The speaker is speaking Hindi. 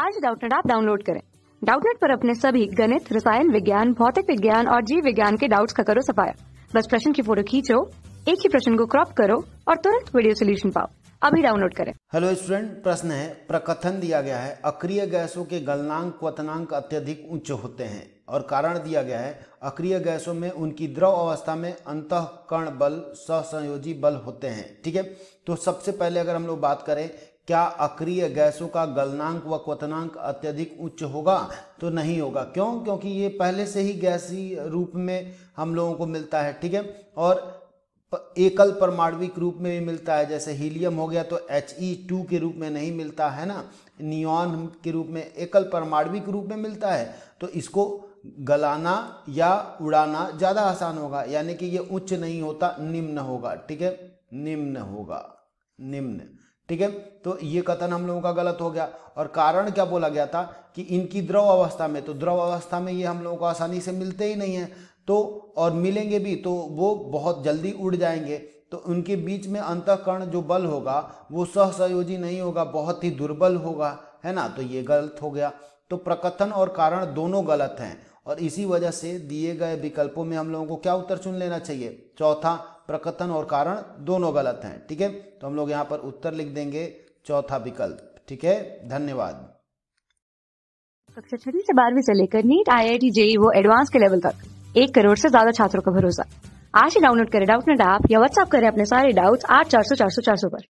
आज डाउटनेट आप डाउनलोड करें डाउटनेट पर अपने सभी गणित रसायन विज्ञान भौतिक विज्ञान और जीव विज्ञान के डाउट्स का करो सफाया बस प्रश्न की फोटो खींचो एक ही प्रश्न को क्रॉप करो और तुरंत वीडियो सोल्यूशन पाओ अभी डाउनलोड करें हेलो स्टूडेंट प्रश्न है प्रकथन दिया गया है अक्रिय गैसों के गलनांक क्वनांक अत्यधिक उच्च होते हैं और कारण दिया गया है अक्रिय गैसों में उनकी द्रव अवस्था में अंत कर्ण बल सहसंयोजी बल होते हैं ठीक है तो सबसे पहले अगर हम लोग बात करें क्या अक्रिय गैसों का गलनांक व क्वतनांक अत्यधिक उच्च होगा तो नहीं होगा क्यों क्योंकि ये पहले से ही गैसी रूप में हम लोगों को मिलता है ठीक है और एकल परमाणविक रूप में भी मिलता है जैसे हीलियम हो गया तो एच ई e टू के रूप में नहीं मिलता है ना नियॉन के रूप में एकल परमाणविक रूप में मिलता है तो इसको गलाना या उड़ाना ज़्यादा आसान होगा यानी कि ये उच्च नहीं होता निम्न होगा ठीक है निम्न होगा निम्न ठीक है तो ये कथन हम लोगों का गलत हो गया और कारण क्या बोला गया था कि इनकी द्रव अवस्था में तो द्रव अवस्था में ये हम लोगों को आसानी से मिलते ही नहीं है तो और मिलेंगे भी तो वो बहुत जल्दी उड़ जाएंगे तो उनके बीच में अंतकरण जो बल होगा वो सहसयोजी नहीं होगा बहुत ही दुर्बल होगा है ना तो ये गलत हो गया तो प्रकथन और कारण दोनों गलत हैं और इसी वजह से दिए गए विकल्पों में हम लोगों को क्या उत्तर चुन लेना चाहिए चौथा प्रकथन और कारण दोनों गलत हैं ठीक है तो हम लोग यहाँ पर उत्तर लिख देंगे चौथा विकल्प ठीक है धन्यवाद कक्षा छठी से बारहवीं से लेकर NEET I I T JEE वो एडवांस के लेवल तक एक करोड़ से ज्यादा छात्रों का भरोसा आज ही डाउनलोड करें डाउट नेट ऐप या व्हाट्सएप करें अपने सारे डाउट्स आठ चार सौ चार सौ चार सौ पर